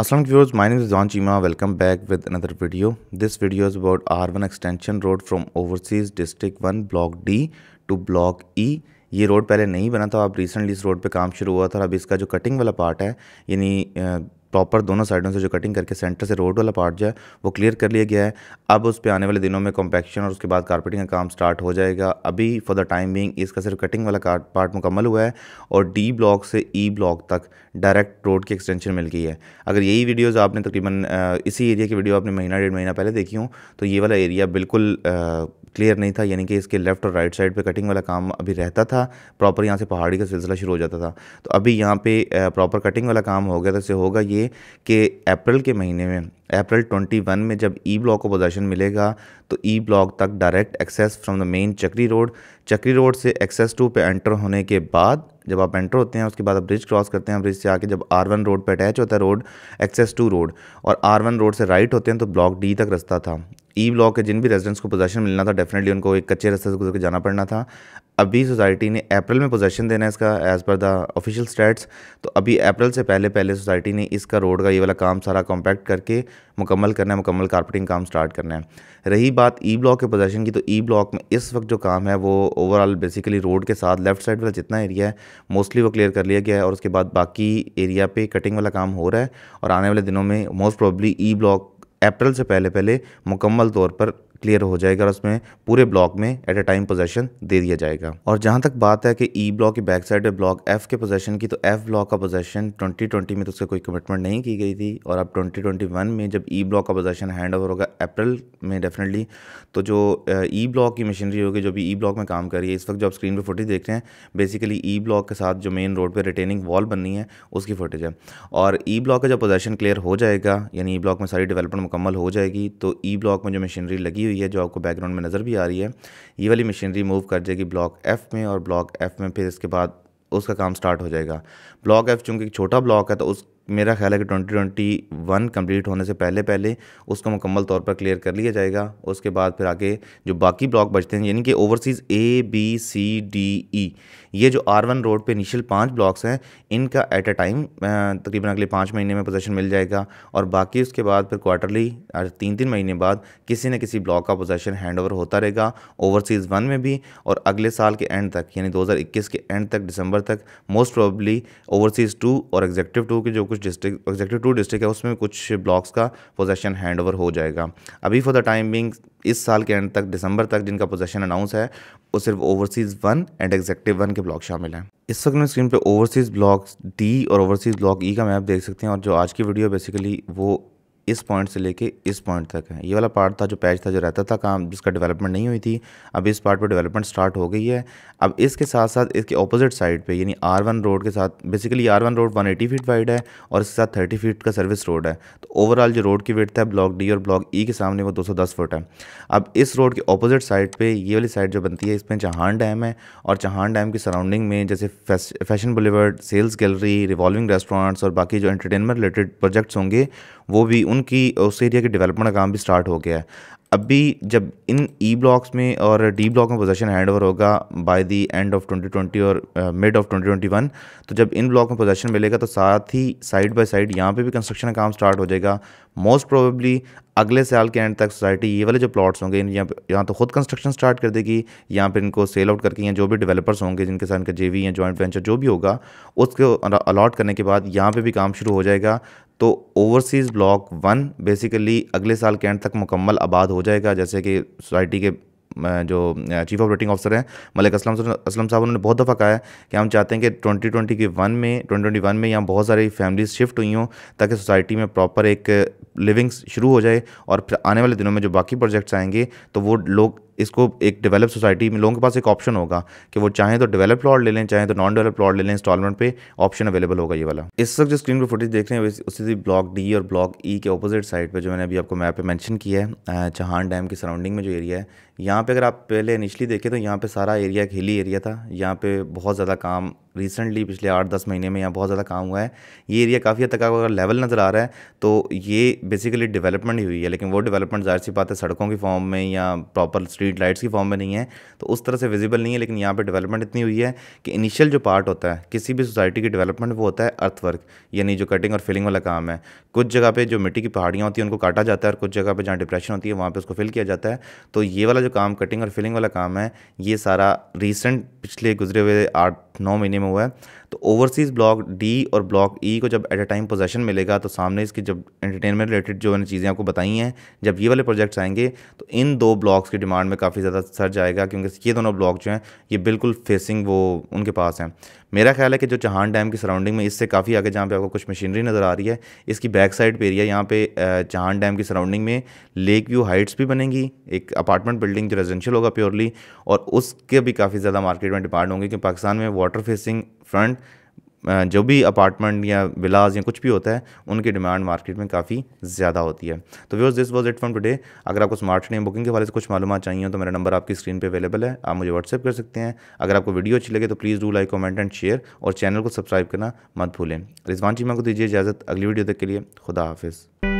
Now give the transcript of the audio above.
Assalamu viewers, my name is John Chima. Welcome back with another video. This video is about R1 extension road from overseas district 1 block D to block E. ये road पहले नहीं बना था अब recently इस road पे काम शुरू हुआ था अब इसका जो कटिंग वाला पार्ट है यानी प्रॉपर दोनों साइडों से जो कटिंग करके सेंटर से रोड वाला पार्ट जो है वो क्लियर कर लिया गया है अब उस पर आने वाले दिनों में कॉम्पैक्शन और उसके बाद कारपेटिंग का काम स्टार्ट हो जाएगा अभी फॉर द टाइम बिंग इसका सिर्फ कटिंग वाला पार्ट मुकम्मल हुआ है और डी ब्लॉक से ई e ब्लॉक तक डायरेक्ट रोड की एक्सटेंशन मिल गई है अगर यही वीडियोज़ आपने तकरीबन इसी एरिया की वीडियो आपने महीना डेढ़ महीना पहले देखी हूँ तो ये वाला एरिया बिल्कुल क्लियर नहीं था यानी कि इसके लेफ्ट और राइट साइड पे कटिंग वाला काम अभी रहता था प्रॉपर यहाँ से पहाड़ी का सिलसिला शुरू हो जाता था तो अभी यहाँ पे प्रॉपर कटिंग वाला काम हो गया तो इससे होगा ये चाहिए कि अप्रैल के महीने में अप्रैल 21 में जब ई ब्लॉक को पोजेशन मिलेगा तो ई e ब्लॉक तक direct access from the main Chakri road Chakri road से एक्सेस टू पे एंटर होने के बाद जब आप एंटर होते हैं उसके बाद आप ब्रिज क्रॉस करते हैं ब्रिज से आके जब आर वन रोड पर अटैच होता है रोड एक्सेस टू रोड और आर वन रोड से राइट होते हैं तो ब्लॉक डी तक रास्ता था ई ब्लॉक के जिन भी रेजिडेंट्स को पोजेशन मिलना था डेफिनेटली उनको एक कच्चे रास्ते से गुजर के जाना पड़ना था अभी सोसाइटी ने अप्रैल में पोजेशन देना है इसका as per the official states तो अभी अप्रैल से पहले पहले सोसाइटी ने इसका रोड का ये वाला काम सारा कॉम्पैक्ट करके मुकम्मल करना है मुकम्मल कारपेटिंग काम स्टार्ट करना है रही बात ई ब्लॉक के पोजेशन की तो ई ब्लॉक में इस वक्त जो काम है वो ओवरऑल बेसिकली रोड के साथ लेफ्ट साइड वाला जितना एरिया है मोस्टली वो क्लियर कर लिया गया है और उसके बाद बाकी एरिया पे कटिंग वाला काम हो रहा है और आने वाले दिनों में most probably E block April से पहले पहले मुकम्मल तौर पर क्लियर हो जाएगा और उसमें पूरे ब्लॉक में एट अ टाइम पोजेशन दे दिया जाएगा और जहां तक बात है कि ई e ब्लॉक की बैक साइड है ब्लॉक एफ के पोजेशन की तो एफ ब्लॉक का पोजेशन 2020 में तो उससे कोई कमिटमेंट नहीं की गई थी और अब 2021 में जब ई e ब्लॉक का पोजेशन हैंड ओवर होगा अप्रैल में डेफिनेटली तो जो ई ब्लॉक e की मशीनरी होगी जो भी ई ब्लॉक में काम कर रही है इस वक्त जो आप स्क्रीन पर फुटेज देख रहे हैं बेसिकली ई ब्लॉक के साथ जो मेन रोड पर रिटेनिंग वॉल बननी है उसकी फुटेज है और ई ब्लॉक का जब पोजेशन क्लियर हो जाएगा यानी ई ब्लॉक में सारी डेवलपमेंट मुकम्मल हो जाएगी तो ई ब्लॉक में जो मशीनरी लगी हुई है जो आपको बैकग्राउंड में नज़र भी आ रही है ये वाली मशीनरी मूव कर जाएगी ब्लॉक एफ़ में और ब्लॉक एफ़ में फिर इसके बाद उसका काम स्टार्ट हो जाएगा ब्लॉक एफ़ चूँकि छोटा ब्लॉक है तो उस मेरा ख्याल है कि ट्वेंटी ट्वेंटी वन कम्प्लीट होने से पहले पहले उसको मुकम्मल तौर पर क्लियर कर लिया जाएगा उसके बाद फिर आगे जो बाकी ब्लॉक बचते हैं यानी कि overseas A B C D E ये जो आर वन रोड पर इनिशियल पाँच ब्लॉक्स हैं इनका एट अ टाइम तकरीबन अगले पाँच महीने में पोजेसन मिल जाएगा और बाकी उसके बाद फिर क्वार्टरली तीन तीन महीने बाद किसी न किसी ब्लॉक का पोजेशन हैंड ओवर होता रहेगा ओवरसीज़ वन में भी और अगले साल के एंड तक यानी इक्कीस के एंड तक दिसंबर तक मोस्ट प्रोबली ओवरसीज़ टू और एग्जेक्टिव टू के जो कुछ कुछ डिस्ट्रिक्ट एग्जैक्टली टू डिस्ट्रिक्ट है उसमें कुछ ब्लॉक्स का पोजेशन हैंड ओवर हो जाएगा अभी फॉर द टाइम बिंग इस साल के एंड तक दिसंबर तक जिनका पोजेशन अनाउंस है वो सिर्फ overseas one and executive one के ब्लॉक शामिल हैं इस वक्त मैं स्क्रीन पे ओवरसीज़ ब्लॉक डी और ओवरसीज़ ब्लॉक ई का मैप देख सकते हैं और जो आज की वीडियो बेसिकली वो इस पॉइंट से लेके इस पॉइंट तक है ये वाला पार्ट था जो पैच था जो रहता था काम जिसका डेवलपमेंट नहीं हुई थी अब इस पार्ट पर डेवलपमेंट स्टार्ट हो गई है अब इसके साथ साथ इसके अपोजिट साइड पे यानी आर वन रोड के साथ basically R one road one eighty feet wide है और इसके साथ थर्टी फीट का सर्विस रोड है तो ओवरऑल जो रोड की वेट है ब्लॉक डी और ब्लॉक ई e के सामने वो दो सौ दस फुट है अब इस रोड के अपोजिट साइड पर ये वाली साइड जो बनती है इसमें चहान डैम है और चहान डैम की सराउंडिंग में जैसे fashion boulevard sales gallery revolving restaurants और बाकी जो एंटरटेनमेंट रिलेटेड प्रोजेक्ट्स होंगे वो भी उन उनकी उस एरिया के डेवलपमेंट का काम भी स्टार्ट हो गया है अभी जब इन ई e ब्लॉक्स में और डी ब्लॉक में पोजेशन हैंड ओवर होगा बाय दी एंड ऑफ 2020 और मिड ऑफ 2021 तो जब इन ब्लॉक में पोजेशन मिलेगा तो साथ ही साइड बाय साइड यहाँ पे भी कंस्ट्रक्शन का काम स्टार्ट हो जाएगा मोस्ट प्रोबेबली अगले साल के एंड तक सोसाइटी ये वाले जो प्लॉट्स होंगे यहाँ यहाँ तो खुद कंस्ट्रक्शन स्टार्ट कर देगी यहाँ पर इनको सेल आउट करके या जो भी डेवलपर्स होंगे जिनके साथ इनका वी या जॉइंट वेंचर जो भी होगा उसको अलॉट करने के बाद यहाँ पर भी काम शुरू हो जाएगा तो ओवरसीज़ ब्लॉक वन बेसिकली अगले साल के एंड तक मुकम्मल आबाद हो जाएगा जैसे कि सोसाइटी के जो चीफ ऑपरेटिंग ऑफिसर हैं मलिक असलम असलम साहब उन्होंने बहुत दफ़ा कहा है कि हम चाहते हैं कि ट्वेंटी ट्वेंटी के वन में ट्वेंटी ट्वेंटी वन में यहाँ बहुत सारी फैमिलीज शिफ्ट हुई हों ताकि सोसाइटी में प्रॉपर एक लिविंग शुरू हो जाए और फिर आने वाले दिनों में जो बाकी प्रोजेक्ट्स आएंगे तो वो लोग इसको एक डेवलप सोसाइटी में लोगों के पास एक ऑप्शन होगा कि वो चाहें तो डेवलप प्लॉट ले लें चाहे तो नॉन डेवलप प्लॉट ले लें इंस्टॉलमेंट पे ऑप्शन अवेलेबल होगा ये वाला इस वक्त जो स्क्रीन पर फुटेज देख रहे हैं उसी ब्लॉक डी और ब्लॉक ई e के अपोजिट साइड पर जो मैंने अभी आपको मैप पर मैंशन किया है चहान डैम की सराउंडिंग में जो एरिया है यहाँ पर अगर आप पहले इनिशली देखें तो यहाँ पर सारा एरिया एक हिली एरिया था यहाँ पर बहुत ज़्यादा काम रिसेंटली पिछले आठ दस महीने में यहाँ बहुत ज़्यादा काम हुआ है ये एरिया काफ़ी हद तक अगर लेवल नज़र आ रहा है तो ये बेसिकली डेवलपमेंट ही हुई है लेकिन वो डेवलपमेंट जाहिर सी बात है सड़कों की फॉर्म में या प्रॉपर स्ट्रीट लाइट्स की फॉर्म में नहीं है तो उस तरह से विजिबल नहीं है लेकिन यहाँ पर डेवलपमेंट इतनी हुई है कि इनिशियल जो पार्ट होता है किसी भी सोसाइटी की डेवलपमेंट वो होता है अर्थवर्क यानी जो कटिंग और फिलिंग वाला काम है कुछ जगह पर जो मिट्टी की पहाड़ियाँ होती हैं उनको काटा जाता है और कुछ जगह पर जहाँ डिप्रेशन होती है वहाँ पर उसको फिल किया जाता है तो ये वाला जो काम कटिंग और फिलिंग वाला काम है ये सारा रिसेंट पिछले गुजरे हुए आठ नौ महीने स्कीम हुआ है तो ओवरसीज़ ब्लॉक डी और ब्लॉक ई e को जब एट अ टाइम पोजेशन मिलेगा तो सामने इसकी जब एंटरटेनमेंट रिलेटेड जो मैंने चीज़ें आपको बताई हैं जब ये वाले प्रोजेक्ट्स आएंगे तो इन दो ब्लॉक्स की डिमांड में काफ़ी ज़्यादा सर जाएगा क्योंकि ये दोनों ब्लॉक जो हैं ये बिल्कुल फेसिंग वो उनके पास हैं मेरा ख्याल है कि जो चहान डैम की सराउंडिंग में इससे काफ़ी आगे जहाँ पे आपको कुछ मशीनरी नज़र आ रही है इसकी बैक साइड पर एरिया यहाँ पे चहान डैम की सराउंडिंग में लेक व्यू हाइट्स भी बनेंगी एक अपार्टमेंट बिल्डिंग जो रेजिडेंशियल होगा प्योरली और उसके भी काफ़ी ज़्यादा मार्केट में डिमांड होंगे कि पाकिस्तान में वाटर फेसिंग फ्रंट जो भी अपार्टमेंट या विलाज या कुछ भी होता है उनकी डिमांड मार्केट में काफ़ी ज़्यादा होती है तो viewers this was it from today अगर आपको स्मार्ट नेम बुकिंग के बारे से कुछ मालूम चाहिए तो मेरा नंबर आपकी स्क्रीन पर अवेलेबल है आप मुझे व्हाट्सअप कर सकते हैं अगर आपको वीडियो अच्छी लगे तो please do like comment and share और चैनल को सब्सक्राइब करना मत भूलें रिजवान चीमा को दीजिए इजाज़त अगली वीडियो तक के लिए खुदा हाफिज़